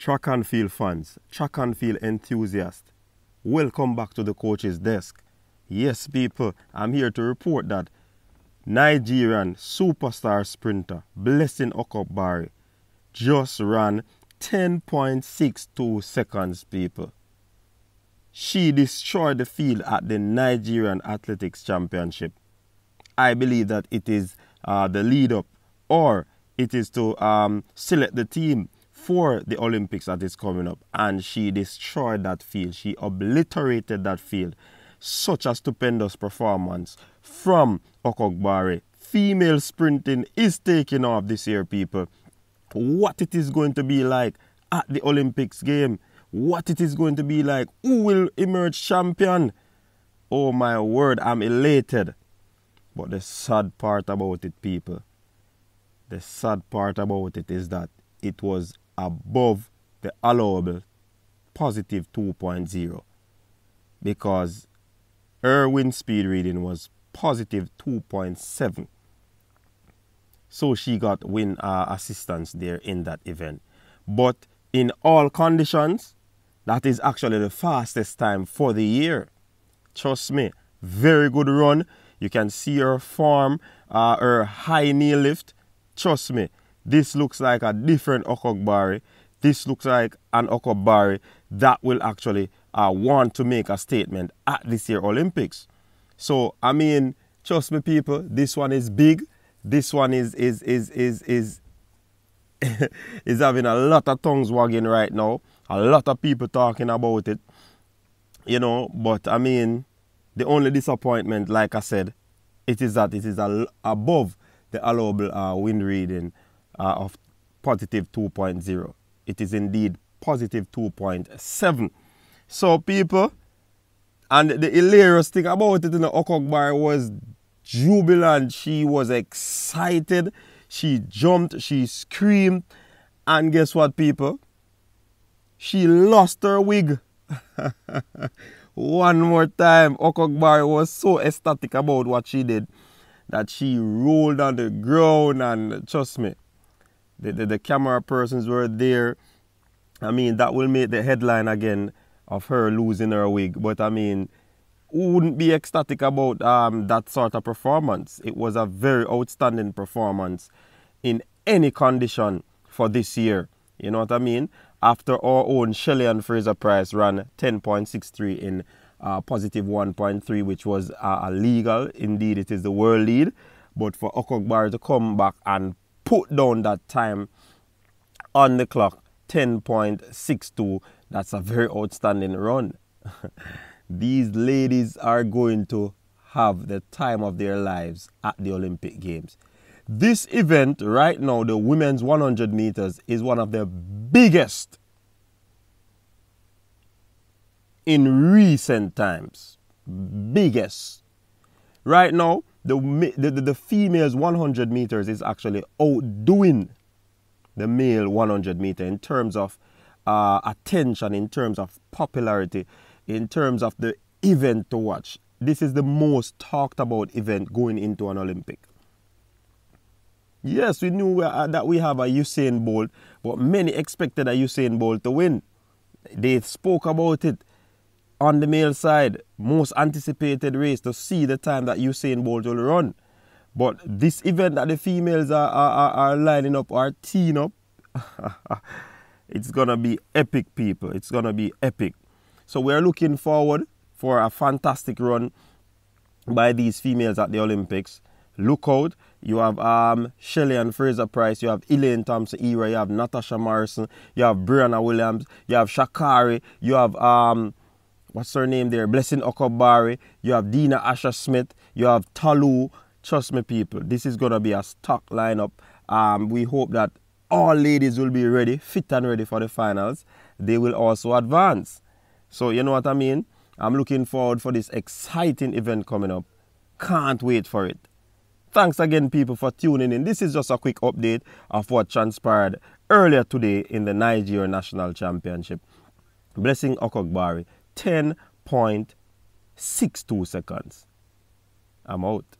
track and field fans, track and field enthusiasts, welcome back to the coach's desk. Yes, people, I'm here to report that Nigerian superstar sprinter Blessing Okobari just ran 10.62 seconds, people. She destroyed the field at the Nigerian Athletics Championship. I believe that it is uh, the lead up or it is to um, select the team for the Olympics that is coming up. And she destroyed that field. She obliterated that field. Such a stupendous performance from Okogbare. Female sprinting is taking off this year, people. What it is going to be like at the Olympics game. What it is going to be like. Who will emerge champion? Oh my word, I'm elated. But the sad part about it, people, the sad part about it is that it was above the allowable positive 2.0 because her wind speed reading was positive 2.7 so she got wind uh, assistance there in that event but in all conditions that is actually the fastest time for the year trust me very good run you can see her form uh, her high knee lift trust me this looks like a different Okobari. This looks like an Okobari that will actually uh, want to make a statement at this year Olympics. So, I mean, trust me, people, this one is big. This one is, is, is, is, is, is having a lot of tongues wagging right now. A lot of people talking about it. You know, but I mean, the only disappointment, like I said, it is that it is above the allowable uh, wind reading uh, of positive 2.0. It is indeed positive 2.7. So people, and the hilarious thing about it in the Okokbar was jubilant. She was excited. She jumped. She screamed. And guess what, people? She lost her wig. One more time, Okokbar was so ecstatic about what she did that she rolled on the ground and trust me, the, the, the camera persons were there. I mean, that will make the headline again of her losing her wig. But I mean, who wouldn't be ecstatic about um, that sort of performance? It was a very outstanding performance in any condition for this year. You know what I mean? After our own Shelley and Fraser Price ran 10.63 in uh, positive 1.3, which was uh, illegal. Indeed, it is the world lead. But for Okokbar to come back and put down that time on the clock 10.62. That's a very outstanding run. These ladies are going to have the time of their lives at the Olympic Games. This event right now, the women's 100 meters, is one of the biggest in recent times. Biggest. Right now, the, the, the, the female's 100 meters is actually outdoing the male 100 meter in terms of uh, attention, in terms of popularity, in terms of the event to watch. This is the most talked about event going into an Olympic. Yes, we knew uh, that we have a Usain Bolt, but many expected a Usain Bolt to win. They spoke about it on the male side, most anticipated race to see the time that Usain Bolt will run. But this event that the females are, are, are lining up, are teeing up, it's going to be epic, people. It's going to be epic. So we're looking forward for a fantastic run by these females at the Olympics. Look out. You have um, Shelly and Fraser Price. You have Elaine Thompson Era. You have Natasha Morrison. You have Brianna Williams. You have Shakari. You have um, what's her name there? Blessing Okobari. You have Dina Asha Smith. You have Talu. Trust me, people. This is gonna be a stock lineup. Um, we hope that all ladies will be ready, fit and ready for the finals. They will also advance. So you know what I mean? I'm looking forward for this exciting event coming up. Can't wait for it. Thanks again, people, for tuning in. This is just a quick update of what transpired earlier today in the Nigeria National Championship. Blessing Okogbari 10.62 seconds. I'm out.